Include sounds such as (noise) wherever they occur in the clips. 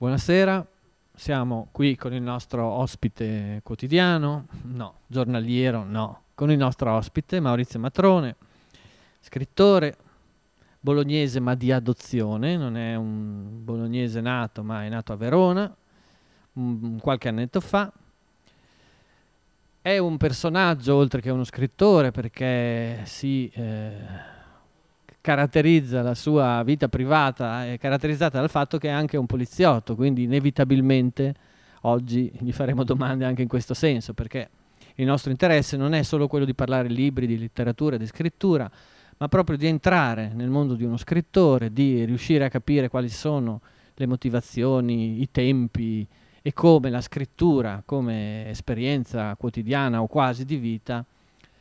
Buonasera, siamo qui con il nostro ospite quotidiano, no, giornaliero, no, con il nostro ospite Maurizio Matrone, scrittore bolognese ma di adozione, non è un bolognese nato ma è nato a Verona mh, qualche annetto fa. È un personaggio oltre che uno scrittore perché si... Eh, caratterizza la sua vita privata è caratterizzata dal fatto che è anche un poliziotto, quindi inevitabilmente oggi gli faremo domande anche in questo senso, perché il nostro interesse non è solo quello di parlare libri, di letteratura, di scrittura, ma proprio di entrare nel mondo di uno scrittore, di riuscire a capire quali sono le motivazioni, i tempi e come la scrittura, come esperienza quotidiana o quasi di vita,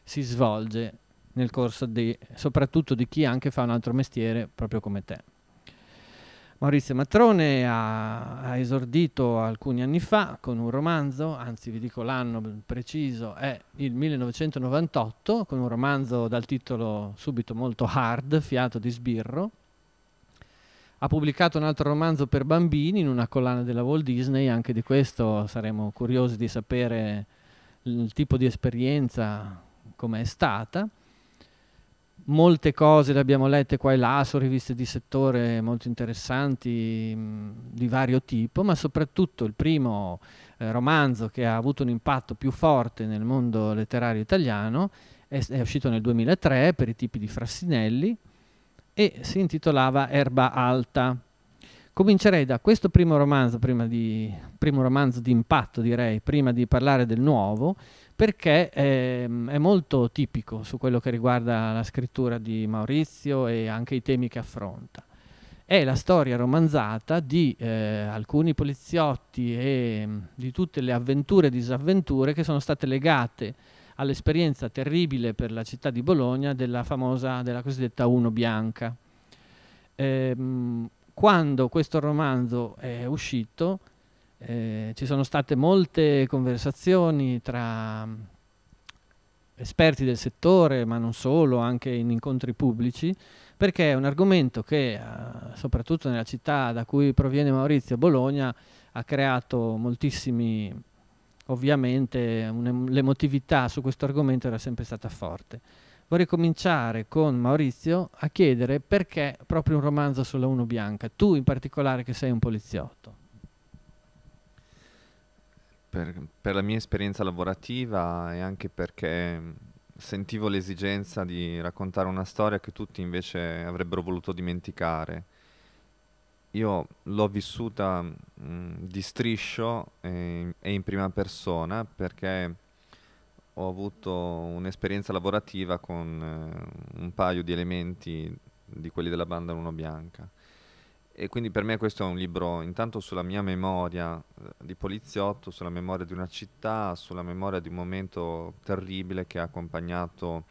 si svolge nel corso di, soprattutto di chi anche fa un altro mestiere proprio come te. Maurizio Matrone ha, ha, esordito alcuni anni fa con un romanzo, anzi vi dico l'anno preciso, è il 1998, con un romanzo dal titolo subito molto hard, Fiato di sbirro. Ha pubblicato un altro romanzo per bambini in una collana della Walt Disney, anche di questo saremo curiosi di sapere il tipo di esperienza, com'è stata molte cose le abbiamo lette qua e là su riviste di settore molto interessanti mm, di vario tipo, ma soprattutto il primo eh, romanzo che ha avuto un impatto più forte nel mondo letterario italiano è, è uscito nel 2003 per i tipi di Frassinelli e si intitolava Erba Alta Comincerei da questo primo romanzo, prima di, primo romanzo di impatto direi, prima di parlare del nuovo, perché è, ehm, è, molto tipico su quello che riguarda la scrittura di Maurizio e anche i temi che affronta. È la storia romanzata di eh, alcuni poliziotti e mm, di tutte le avventure e disavventure che sono state legate all'esperienza terribile per la città di Bologna della famosa, della cosiddetta Uno Bianca. Eh, quando questo romanzo è uscito eh, ci sono state molte conversazioni tra mm, esperti del settore, ma non solo, anche in incontri pubblici, perché è un argomento che, eh, soprattutto nella città da cui proviene Maurizio, Bologna, ha creato moltissimi, ovviamente l'emotività su questo argomento era sempre stata forte vorrei cominciare con Maurizio a chiedere perché proprio un romanzo sulla Uno Bianca, tu in particolare che sei un poliziotto. Per, per la mia esperienza lavorativa e anche perché sentivo l'esigenza di raccontare una storia che tutti invece avrebbero voluto dimenticare io l'ho vissuta mh, di striscio e, e, in prima persona perché ho avuto un'esperienza lavorativa con eh, un paio di elementi di quelli della banda Luna Bianca. E quindi per me questo è un libro intanto sulla mia memoria eh, di poliziotto, sulla memoria di una città, sulla memoria di un momento terribile che ha accompagnato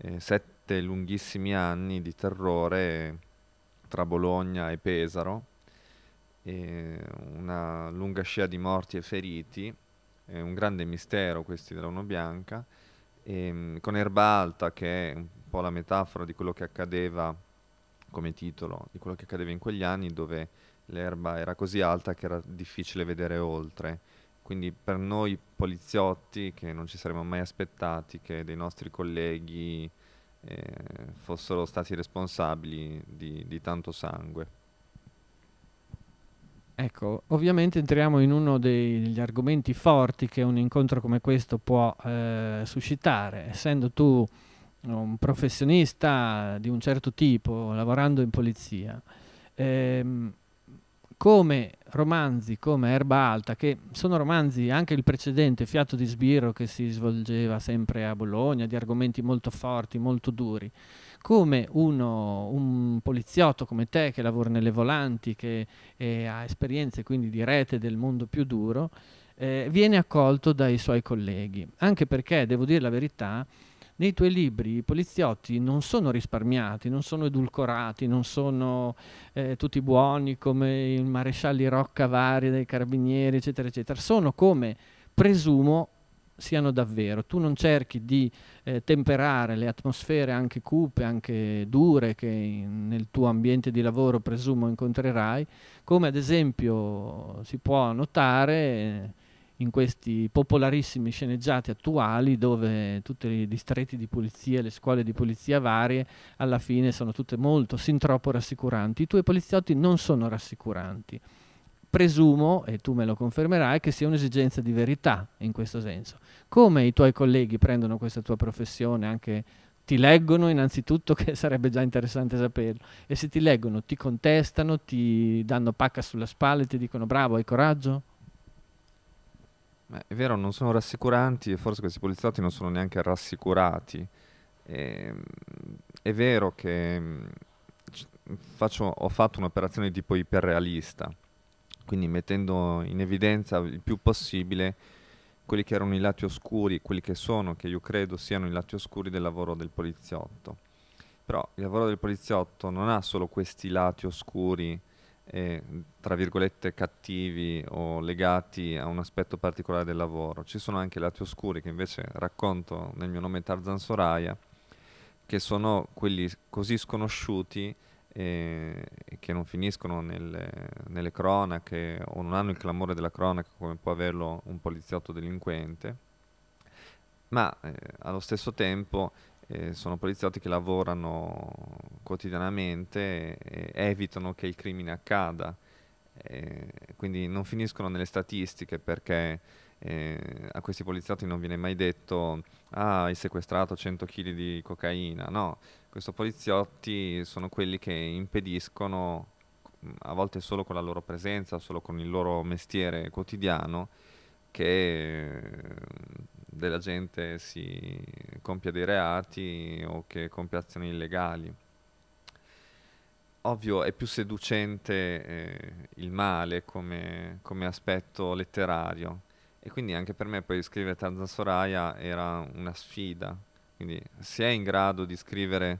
eh, sette lunghissimi anni di terrore tra Bologna e Pesaro, e una lunga scia di morti e feriti è un grande mistero questi della Uno Bianca, e, ehm, con Erba Alta che è un po' la metafora di quello che accadeva come titolo, di quello che accadeva in quegli anni dove l'erba era così alta che era difficile vedere oltre. Quindi per noi poliziotti che non ci saremmo mai aspettati che dei nostri colleghi eh, fossero stati responsabili di, di tanto sangue. Ecco, ovviamente entriamo in uno degli argomenti forti che un incontro come questo può eh, suscitare. Essendo tu un professionista di un certo tipo, lavorando in polizia, ehm, come romanzi come Erba Alta, che sono romanzi, anche il precedente, Fiato di Sbirro, che si svolgeva sempre a Bologna, di argomenti molto forti, molto duri, come uno, un poliziotto come te che lavora nelle volanti, che eh, ha esperienze quindi dirette del mondo più duro, eh, viene accolto dai suoi colleghi. Anche perché, devo dire la verità, nei tuoi libri i poliziotti non sono risparmiati, non sono edulcorati, non sono eh, tutti buoni come i marescialli Roccavari Vari dei carabinieri, eccetera, eccetera. Sono come presumo siano davvero. Tu non cerchi di eh, temperare le atmosfere anche cupe, anche dure che in, nel tuo ambiente di lavoro presumo incontrerai, come ad esempio si può notare eh, in questi popolarissimi sceneggiati attuali dove tutti i distretti di polizia, le scuole di polizia varie, alla fine sono tutte molto, sin troppo rassicuranti. I tuoi poliziotti non sono rassicuranti presumo, e tu me lo confermerai, che sia un'esigenza di verità in questo senso. Come i tuoi colleghi prendono questa tua professione, anche ti leggono innanzitutto, (laughs) che sarebbe già interessante saperlo, e se ti leggono ti contestano, ti danno pacca sulla spalla e ti dicono bravo, hai coraggio? Beh, è vero, non sono rassicuranti e forse questi poliziotti non sono neanche rassicurati. E, ehm, è vero che mm, faccio, ho fatto un'operazione tipo iperrealista, quindi mettendo in evidenza il più possibile quelli che erano i lati oscuri, quelli che sono, che io credo siano i lati oscuri del lavoro del poliziotto. Però il lavoro del poliziotto non ha solo questi lati oscuri, eh, tra virgolette, cattivi o legati a un aspetto particolare del lavoro. Ci sono anche lati oscuri che invece racconto nel mio nome Tarzan Soraya, che sono quelli così sconosciuti e, che non finiscono nel, nelle cronache o non hanno il clamore della cronaca come può averlo un poliziotto delinquente, ma eh, allo stesso tempo eh, sono poliziotti che lavorano quotidianamente e, e evitano che il crimine accada, eh, quindi non finiscono nelle statistiche perché eh, a questi poliziotti non viene mai detto ah hai sequestrato 100 kg di cocaina, no, questo poliziotti sono quelli che impediscono, a volte solo con la loro presenza, solo con il loro mestiere quotidiano, che eh, della gente si compia dei reati o che compia azioni illegali. Ovvio è più seducente eh, il male come, come, aspetto letterario e quindi anche per me poi scrivere Tanzan Soraya era una sfida quindi si è in grado di scrivere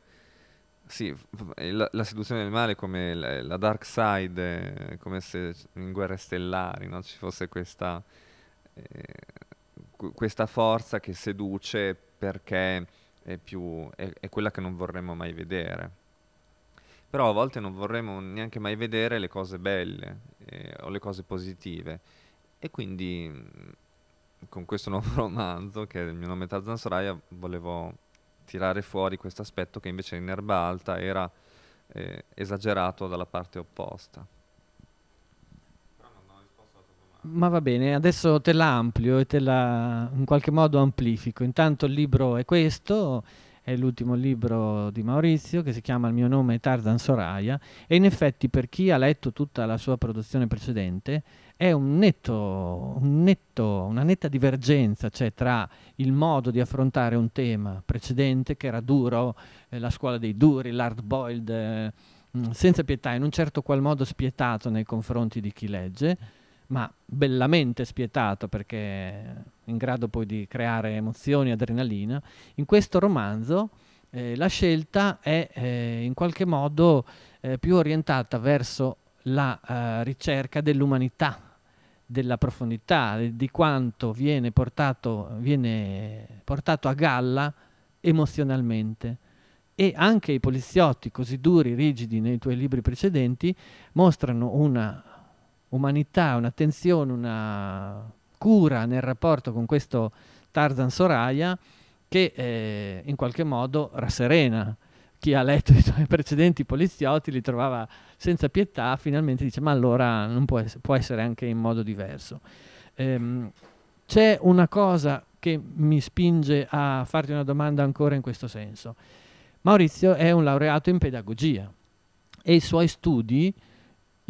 sì, la, la, seduzione del male come la, la dark side, come se in guerre stellari no? ci fosse questa, eh, questa, forza che seduce perché è, più, è, è, quella che non vorremmo mai vedere. Però a volte non vorremmo neanche mai vedere le cose belle eh, o le cose positive e quindi con questo nuovo (laughs) romanzo, che è il mio nome Tarzan Soraya, volevo tirare fuori questo aspetto che invece in Erba Alta era eh, esagerato dalla parte opposta. Ma va bene, adesso te la amplio e te la in qualche modo amplifico. Intanto il libro è questo, è l'ultimo libro di Maurizio che si chiama Il mio nome è Tarzan Soraya e in effetti per chi ha letto tutta la sua produzione precedente è un netto, un netto, una netta divergenza cioè, tra il modo di affrontare un tema precedente, che era duro, eh, la scuola dei duri, l'hard boiled, eh, mm, senza pietà, in un certo qual modo spietato nei confronti di chi legge, ma bellamente spietato perché in grado poi di creare emozioni, adrenalina, in questo romanzo eh, la scelta è eh, in qualche modo eh, più orientata verso la uh, ricerca dell'umanità della profondità, di quanto viene portato, viene portato a galla emozionalmente. E anche i poliziotti, così duri, rigidi nei tuoi libri precedenti, mostrano una umanità, un'attenzione, una cura nel rapporto con questo Tarzan Soraya che eh, in qualche modo rasserena chi ha letto i suoi (laughs) precedenti poliziotti li trovava senza pietà, finalmente dice ma allora non può, essere, può essere anche in modo diverso. Ehm, c'è una cosa che mi spinge a farti una domanda ancora in questo senso. Maurizio è un laureato in pedagogia e i suoi studi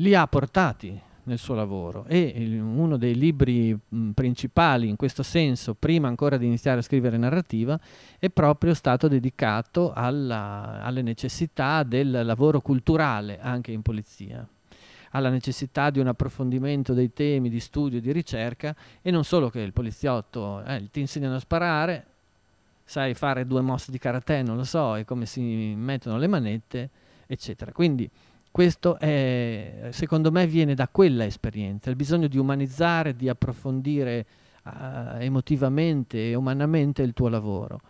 li ha portati nel suo lavoro e uno dei libri mh, principali in questo senso, prima ancora di iniziare a scrivere narrativa, è proprio stato dedicato alla, alle necessità del lavoro culturale anche in polizia alla necessità di un approfondimento dei temi di studio, e di ricerca e non solo che il poliziotto eh, ti insegnano a sparare, sai fare due mosse di karate, non lo so, e come si mettono le manette, eccetera. Quindi questo è, secondo me viene da quella esperienza, il bisogno di umanizzare, di approfondire uh, emotivamente e umanamente il tuo lavoro.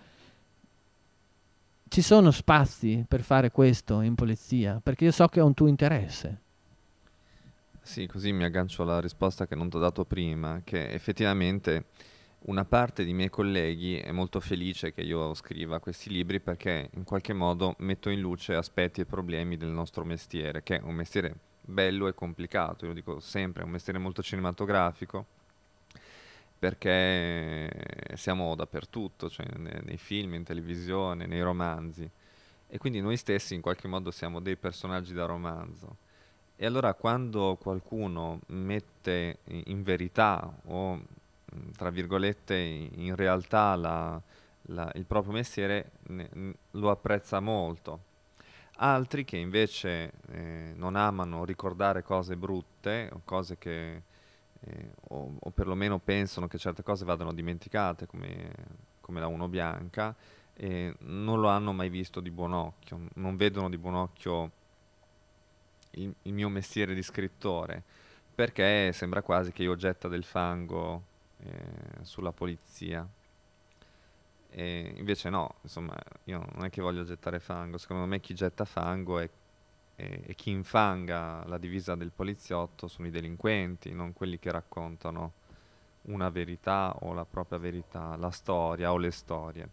Ci sono spazi per fare questo in polizia, perché io so che è un tuo interesse. Sì, così mi aggancio alla risposta che non ti ho dato prima, che effettivamente una parte di miei colleghi è molto felice che io scriva questi libri perché in qualche modo metto in luce aspetti e problemi del nostro mestiere, che è un mestiere bello e complicato, io lo dico sempre, è un mestiere molto cinematografico perché siamo dappertutto, cioè nei, nei film, in televisione, nei romanzi e quindi noi stessi in qualche modo siamo dei personaggi da romanzo. E allora quando qualcuno mette in verità o tra virgolette, in realtà la, la, il proprio mestiere ne, n- lo apprezza molto. Altri che invece eh, non amano ricordare cose brutte o cose che, eh, o, o, perlomeno pensano che certe cose vadano dimenticate, come, come la 1 bianca, eh, non lo hanno mai visto di buon occhio, non vedono di buon occhio il, il mio mestiere di scrittore, perché sembra quasi che io getta del fango eh, sulla polizia. E invece no, insomma, io non è che voglio gettare fango, secondo me chi getta fango è, è, e chi infanga la divisa del poliziotto sono i delinquenti, non quelli che raccontano una verità o la propria verità, la storia o le storie.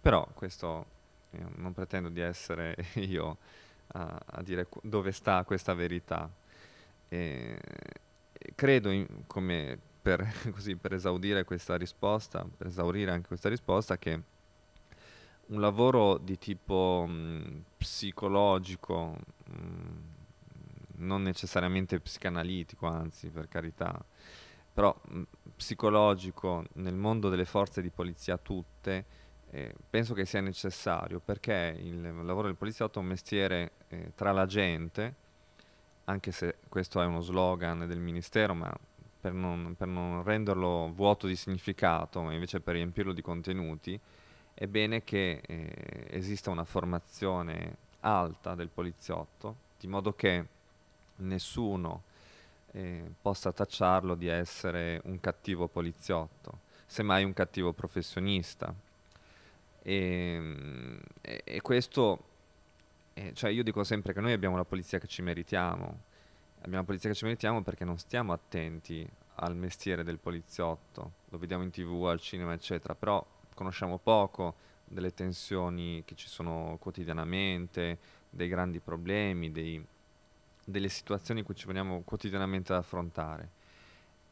Però questo eh, non pretendo di essere (laughs) io a, a dire qu- dove sta questa verità. E credo, in, come per, (laughs) così, per esaudire questa risposta, per esaurire anche questa risposta, che un lavoro di tipo mh, mm, psicologico, mh, mm, non necessariamente psicanalitico, anzi per carità, però mh, mm, psicologico nel mondo delle forze di polizia tutte, eh, penso che sia necessario perché il lavoro del poliziotto è un mestiere eh, tra la gente, anche se questo è uno slogan del Ministero, ma per non, per non renderlo vuoto di significato, ma invece per riempirlo di contenuti, è bene che eh, esista una formazione alta del poliziotto, di modo che nessuno eh, possa tacciarlo di essere un cattivo poliziotto, semmai un cattivo professionista. Ehm, e, e questo, eh, cioè io dico sempre che noi abbiamo la polizia che ci meritiamo, Abbiamo la polizia che ci mettiamo perché non stiamo attenti al mestiere del poliziotto, lo vediamo in tv, al cinema, eccetera, però conosciamo poco delle tensioni che ci sono quotidianamente, dei grandi problemi, dei, delle situazioni in cui ci veniamo quotidianamente ad affrontare.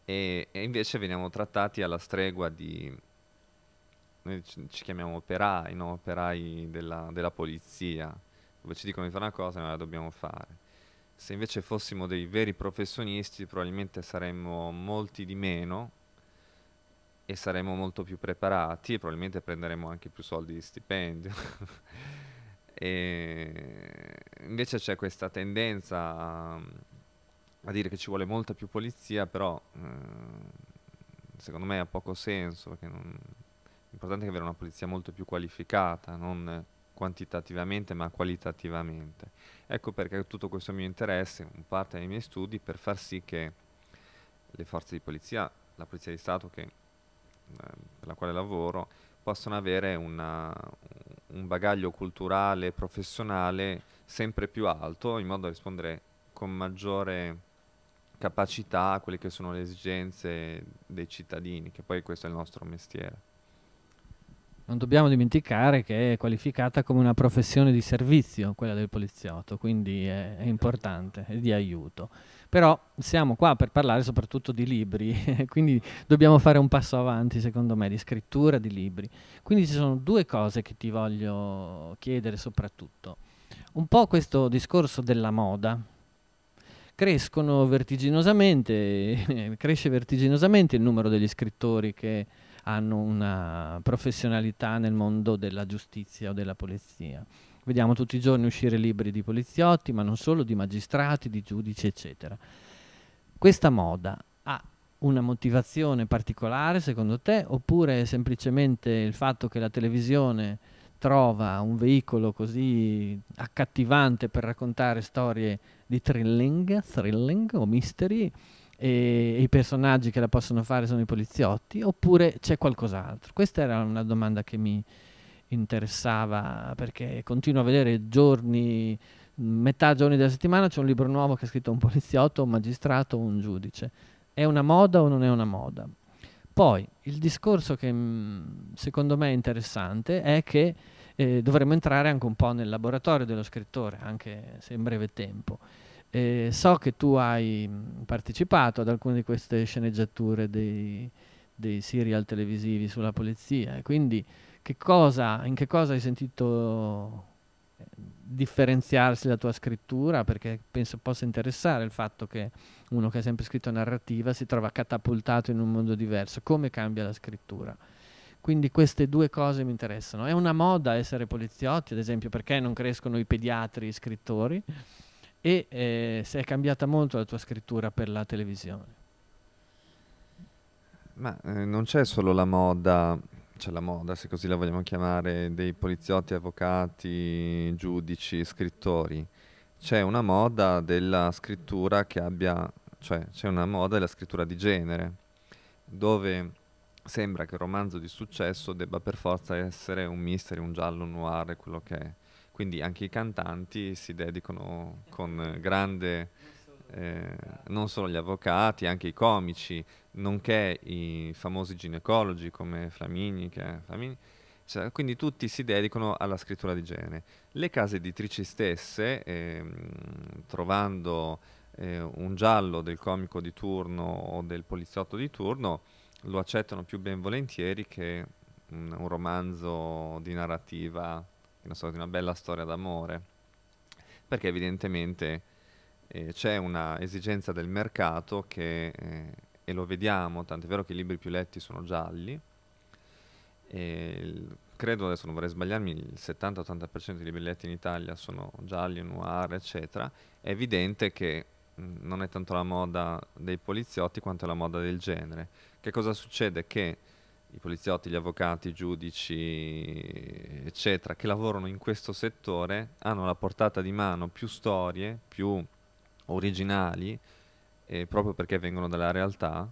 E, e invece veniamo trattati alla stregua di... Noi ci, ci chiamiamo operai, no? operai della, della polizia, dove ci dicono di fare una cosa e noi la dobbiamo fare se invece fossimo dei veri professionisti probabilmente saremmo molti di meno e saremmo molto più preparati e probabilmente prenderemo anche più soldi di stipendio. (laughs) e invece c'è questa tendenza a, a, dire che ci vuole molta più polizia, però eh, secondo me ha poco senso, perché non, l'importante è avere una polizia molto più qualificata, non quantitativamente ma qualitativamente. Ecco perché tutto questo mio interesse, in parte dei miei studi, per far sì che le forze di polizia, la Polizia di Stato che, eh, per la quale lavoro, possano avere una, un bagaglio culturale e professionale sempre più alto, in modo da rispondere con maggiore capacità a quelle che sono le esigenze dei cittadini, che poi questo è il nostro mestiere non dobbiamo dimenticare che è qualificata come una professione di servizio, quella del poliziotto, quindi è, è importante, è di aiuto. Però siamo qua per parlare soprattutto di libri, (laughs) quindi dobbiamo fare un passo avanti, secondo me, di scrittura di libri. Quindi ci sono due cose che ti voglio chiedere soprattutto. Un po' questo discorso della moda, crescono vertiginosamente, (laughs) cresce vertiginosamente il numero degli scrittori che hanno una professionalità nel mondo della giustizia o della polizia. Vediamo tutti i giorni uscire libri di poliziotti, ma non solo, di magistrati, di giudici, eccetera. Questa moda ha una motivazione particolare, secondo te, oppure è semplicemente il fatto che la televisione trova un veicolo così accattivante per raccontare storie di thrilling, thrilling o mystery, e i personaggi che la possono fare sono i poliziotti oppure c'è qualcos'altro? Questa era una domanda che mi interessava perché continuo a vedere giorni, metà giorni della settimana c'è un libro nuovo che ha scritto un poliziotto, un magistrato, un giudice. È una moda o non è una moda? Poi il discorso che mm, secondo me è interessante è che eh, dovremmo entrare anche un po' nel laboratorio dello scrittore, anche se in breve tempo e so che tu hai mm, partecipato ad alcune di queste sceneggiature dei, dei serial televisivi sulla polizia, quindi che cosa, in che cosa hai sentito eh, differenziarsi la tua scrittura perché penso possa interessare il fatto che uno che ha sempre scritto narrativa si trova catapultato in un mondo diverso, come cambia la scrittura. Quindi queste due cose mi interessano. È una moda essere poliziotti, ad esempio, perché non crescono i pediatri scrittori? e eh, se è cambiata molto la tua scrittura per la televisione? Ma eh, non c'è solo la moda, c'è la moda, se così la vogliamo chiamare, dei poliziotti, avvocati, giudici, scrittori. C'è una moda della scrittura che abbia, cioè c'è una moda della scrittura di genere, dove sembra che il romanzo di successo debba per forza essere un mystery, un giallo, un noir, quello che è. Quindi anche i cantanti si dedicano con grande, eh, non solo gli avvocati, anche i comici, nonché i famosi ginecologi come Flamini, che, Flamini cioè, quindi tutti si dedicano alla scrittura di genere. Le case editrici stesse, eh, trovando eh, un giallo del comico di turno o del poliziotto di turno, lo accettano più ben volentieri che un romanzo di narrativa che ne so, di una bella storia d'amore, perché evidentemente eh, c'è una esigenza del mercato che, eh, e lo vediamo, tant'è vero che i libri più letti sono gialli, il, credo adesso non vorrei sbagliarmi, il 70-80% dei libri letti in Italia sono gialli, noir, eccetera, è evidente che mm, non è tanto la moda dei poliziotti quanto la moda del genere. Che cosa succede? Che i poliziotti, gli avvocati, i giudici, eccetera, che lavorano in questo settore hanno alla portata di mano più storie, più originali, eh, proprio perché vengono dalla realtà,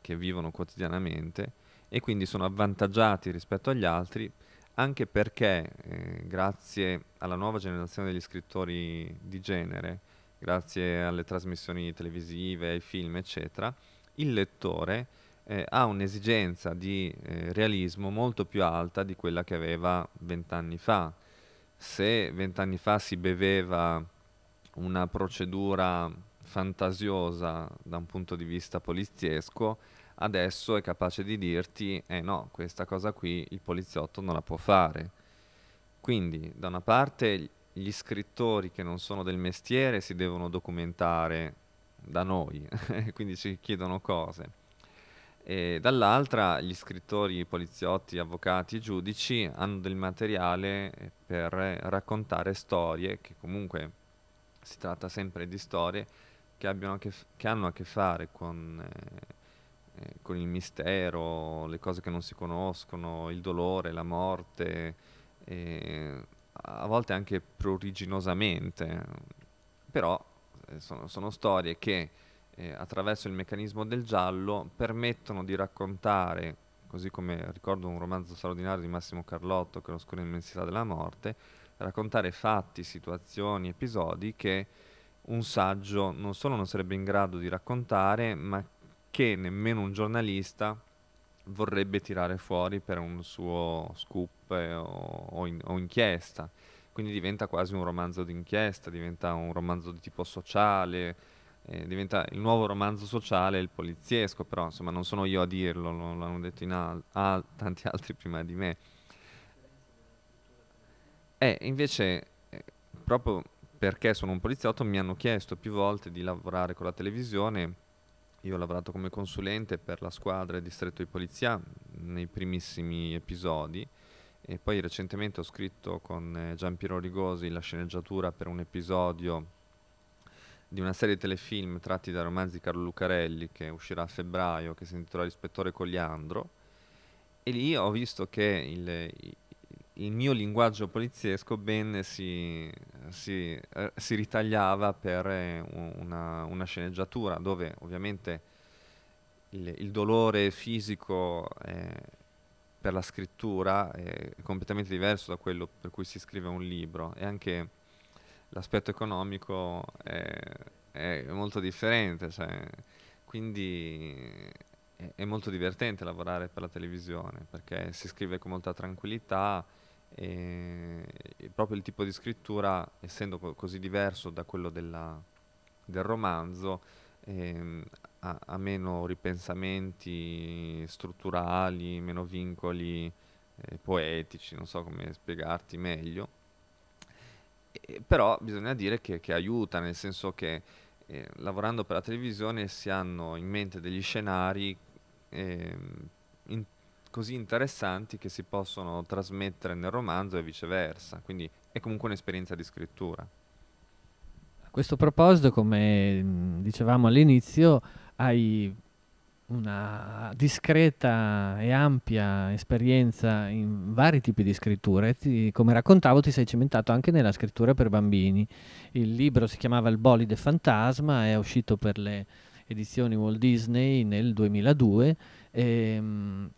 che vivono quotidianamente, e quindi sono avvantaggiati rispetto agli altri, anche perché eh, grazie alla nuova generazione degli scrittori di genere, grazie alle trasmissioni televisive, ai film, eccetera, il lettore eh, ha un'esigenza di eh, realismo molto più alta di quella che aveva vent'anni fa. Se vent'anni fa si beveva una procedura fantasiosa da un punto di vista poliziesco, adesso è capace di dirti, eh no, questa cosa qui il poliziotto non la può fare. Quindi, da una parte, gli scrittori che non sono del mestiere si devono documentare da noi, (laughs) quindi ci chiedono cose e dall'altra gli scrittori, poliziotti, avvocati, giudici hanno del materiale eh, per raccontare storie che comunque si tratta sempre di storie che, che, che hanno a che fare con, eh, eh, con, il mistero, le cose che non si conoscono, il dolore, la morte, eh, a volte anche pruriginosamente, però eh, sono, sono storie che eh, attraverso il meccanismo del giallo permettono di raccontare, così come ricordo un romanzo straordinario di Massimo Carlotto che è lo scorre nell'immensità della morte, raccontare fatti, situazioni, episodi che un saggio non solo non sarebbe in grado di raccontare, ma che nemmeno un giornalista vorrebbe tirare fuori per un suo scoop eh, o, o, in, o, inchiesta. Quindi diventa quasi un romanzo d'inchiesta, diventa un romanzo di tipo sociale, eh, diventa il nuovo romanzo sociale, il poliziesco, però insomma non sono io a dirlo, lo, lo hanno detto al- al- tanti altri prima di me. E eh, invece, eh, proprio perché sono un poliziotto, mi hanno chiesto più volte di lavorare con la televisione. Io ho lavorato come consulente per la squadra e distretto di polizia nei primissimi episodi e poi recentemente ho scritto con eh, Giampiero Rigosi la sceneggiatura per un episodio di una serie di telefilm tratti da romanzi di Carlo Lucarelli che uscirà a febbraio, che si intitola L'ispettore Cogliandro. E lì ho visto che il, il mio linguaggio poliziesco ben si, si, eh, si ritagliava per eh, una, una, sceneggiatura dove ovviamente il, il dolore fisico eh, per la scrittura è completamente diverso da quello per cui si scrive un libro e anche l'aspetto economico è, è molto differente, cioè, quindi è, è, molto divertente lavorare per la televisione perché si scrive con molta tranquillità e, e proprio il tipo di scrittura, essendo co- così diverso da quello della, del romanzo, ehm, ha, ha, meno ripensamenti strutturali, meno vincoli eh, poetici, non so come spiegarti meglio eh, però bisogna dire che, che, aiuta, nel senso che eh, lavorando per la televisione si hanno in mente degli scenari ehm, in, così interessanti che si possono trasmettere nel romanzo e viceversa, quindi è comunque un'esperienza di scrittura. A questo proposito, come mm, dicevamo all'inizio, hai una discreta e ampia esperienza in vari tipi di scritture. Ti, come raccontavo, ti sei cimentato anche nella scrittura per bambini. Il libro si chiamava Il bolide fantasma, è uscito per le edizioni Walt Disney nel 2002. E, ehm,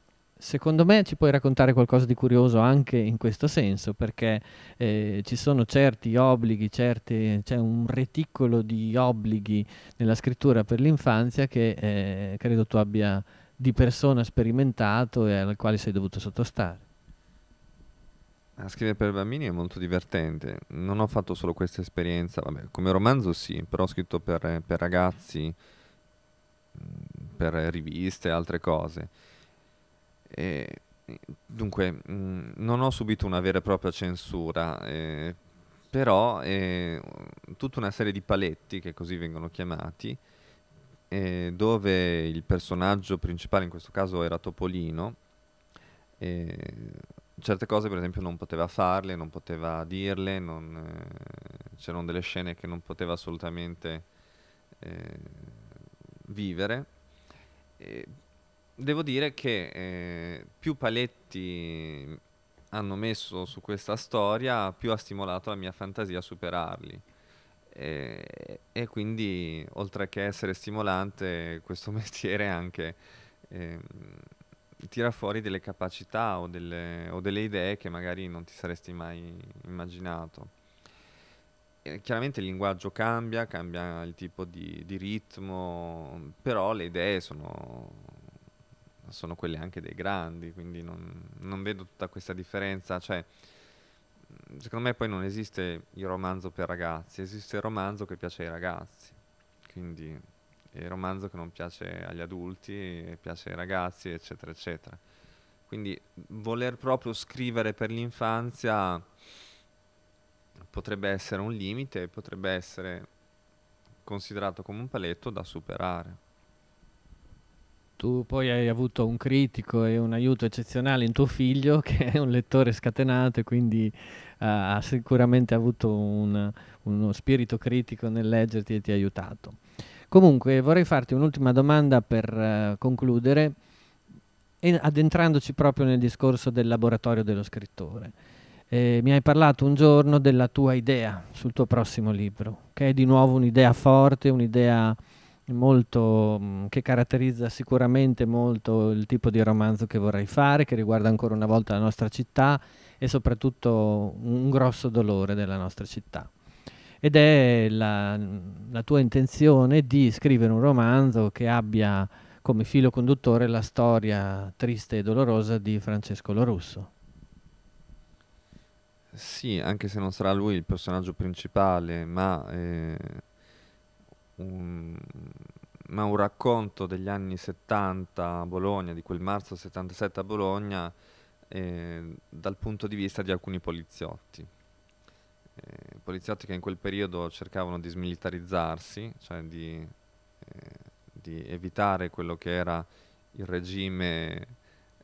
Secondo me ci puoi raccontare qualcosa di curioso anche in questo senso, perché eh, ci sono certi obblighi, certi, c'è un reticolo di obblighi nella scrittura per l'infanzia che eh, credo tu abbia di persona sperimentato e al quale sei dovuto sottostare. A ah, scrivere per bambini è molto divertente. Non ho fatto solo questa esperienza, vabbè, come romanzo sì, però ho scritto per, eh, per ragazzi, mm, per riviste altre cose e, dunque, mh, mm, non ho subito una vera e propria censura, eh, però eh, tutta una serie di paletti, che così vengono chiamati, eh, dove il personaggio principale, in questo caso era Topolino, certe cose per esempio non poteva farle, non poteva dirle, non, eh, c'erano delle scene che non poteva assolutamente eh, vivere. E, devo dire che eh, più paletti hanno messo su questa storia, più ha stimolato la mia fantasia a superarli. E, e quindi, oltre che essere stimolante, questo (laughs) mestiere anche eh, tira fuori delle capacità o delle, o delle idee che magari non ti saresti mai immaginato eh, chiaramente il linguaggio cambia, cambia il tipo di, di, ritmo, però le idee sono, sono quelle anche dei grandi, quindi non, non vedo tutta questa differenza. Cioè, secondo me poi non esiste il romanzo per ragazzi, esiste il romanzo che piace ai ragazzi, quindi il romanzo che non piace agli adulti, piace ai ragazzi, eccetera, eccetera. Quindi voler proprio scrivere per l'infanzia potrebbe essere un limite, potrebbe essere considerato come un paletto da superare. Tu poi hai avuto un critico e un aiuto eccezionale in tuo figlio (laughs) che è un lettore scatenato e quindi eh, ha sicuramente avuto un, uno spirito critico nel leggerti e ti ha aiutato. Comunque vorrei farti un'ultima domanda per uh, concludere, addentrandoci proprio nel discorso del laboratorio dello scrittore. Eh, mi hai parlato un giorno della tua idea sul tuo prossimo libro, che è di nuovo un'idea forte, un'idea molto, mm, che caratterizza sicuramente molto il tipo di romanzo che vorrei fare, che riguarda ancora una volta la nostra città e soprattutto un grosso dolore della nostra città. Ed è la, la tua intenzione di scrivere un romanzo che abbia come filo conduttore la storia triste e dolorosa di Francesco Lorusso. Sì, anche se non sarà lui il personaggio principale, ma eh un, ma un racconto degli anni 70 a Bologna, di quel marzo 77 a Bologna, eh, dal punto di vista di alcuni poliziotti. Eh, poliziotti che in quel periodo cercavano di smilitarizzarsi, cioè di, eh, di evitare quello che era il regime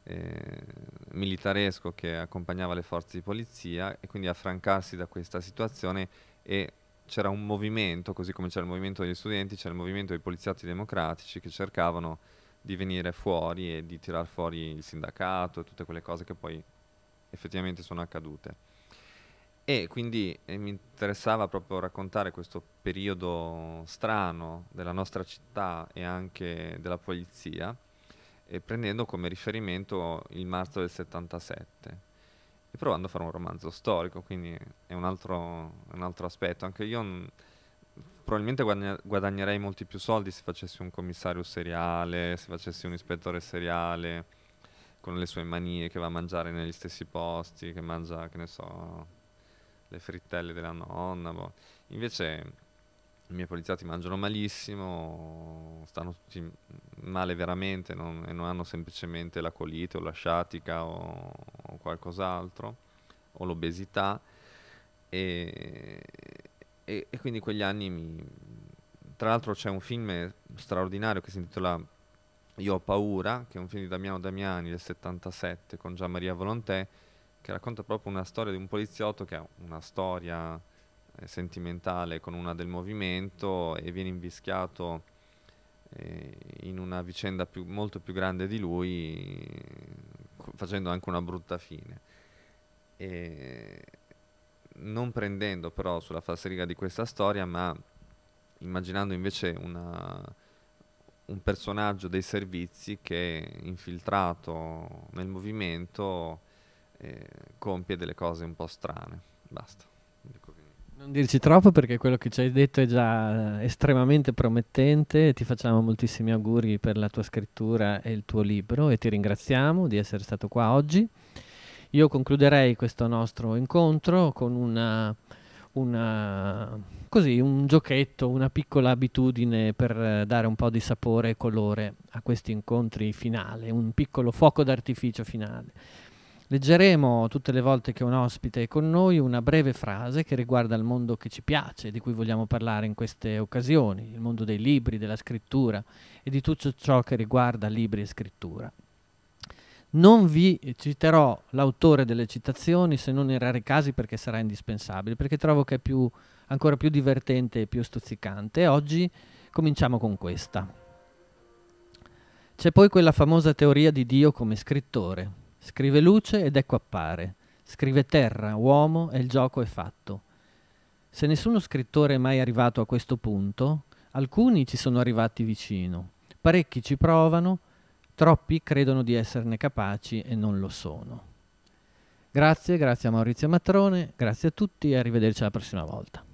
eh, militaresco che accompagnava le forze di polizia e quindi affrancarsi da questa situazione e c'era un movimento, così come c'era il movimento degli studenti, c'era il movimento dei poliziotti democratici che cercavano di venire fuori e di tirar fuori il sindacato e tutte quelle cose che poi effettivamente sono accadute. E quindi eh, mi interessava proprio raccontare questo periodo strano della nostra città e anche della polizia, eh, prendendo come riferimento il marzo del 77, e provando a fare un romanzo storico, quindi è un altro, un altro aspetto. Anche io n- mm, probabilmente guadagna- guadagnerei molti più soldi se facessi un commissario seriale, se facessi un ispettore seriale con le sue manie che va a mangiare negli stessi posti, che mangia, che ne so, le frittelle della nonna. Boh. Invece i miei poliziotti mangiano malissimo, stanno tutti male veramente non, e non hanno semplicemente la colite o la sciatica o, o qualcos'altro o l'obesità e, e, e, quindi quegli anni mi... Tra l'altro c'è un film straordinario che si intitola Io ho paura, che è un film di Damiano Damiani del 77 con Gian Maria Volontè, che racconta proprio una storia di un poliziotto che ha una storia sentimentale con una del movimento e viene invischiato eh, in una vicenda più, molto più grande di lui, facendo anche una brutta fine. E non prendendo però sulla falsariga di questa storia, ma immaginando invece una, un personaggio dei servizi che infiltrato nel movimento eh, compie delle cose un po' strane. Basta. Non dirci troppo perché quello che ci hai detto è già estremamente promettente, ti facciamo moltissimi auguri per la tua scrittura e il tuo libro e ti ringraziamo di essere stato qua oggi. Io concluderei questo nostro incontro con una, una, così, un giochetto, una piccola abitudine per dare un po' di sapore e colore a questi incontri finali, un piccolo fuoco d'artificio finale. Leggeremo tutte le volte che un ospite è con noi una breve frase che riguarda il mondo che ci piace, di cui vogliamo parlare in queste occasioni, il mondo dei libri, della scrittura e di tutto ciò che riguarda libri e scrittura. Non vi citerò l'autore delle citazioni se non in rari casi perché sarà indispensabile, perché trovo che è più, ancora più divertente e più stuzzicante. oggi cominciamo con questa. C'è poi quella famosa teoria di Dio come scrittore, Scrive luce ed ecco appare. Scrive terra, uomo e il gioco è fatto. Se nessuno scrittore è mai arrivato a questo punto, alcuni ci sono arrivati vicino, parecchi ci provano, troppi credono di esserne capaci e non lo sono. Grazie, grazie a Maurizio Matrone, grazie a tutti e arrivederci alla prossima volta.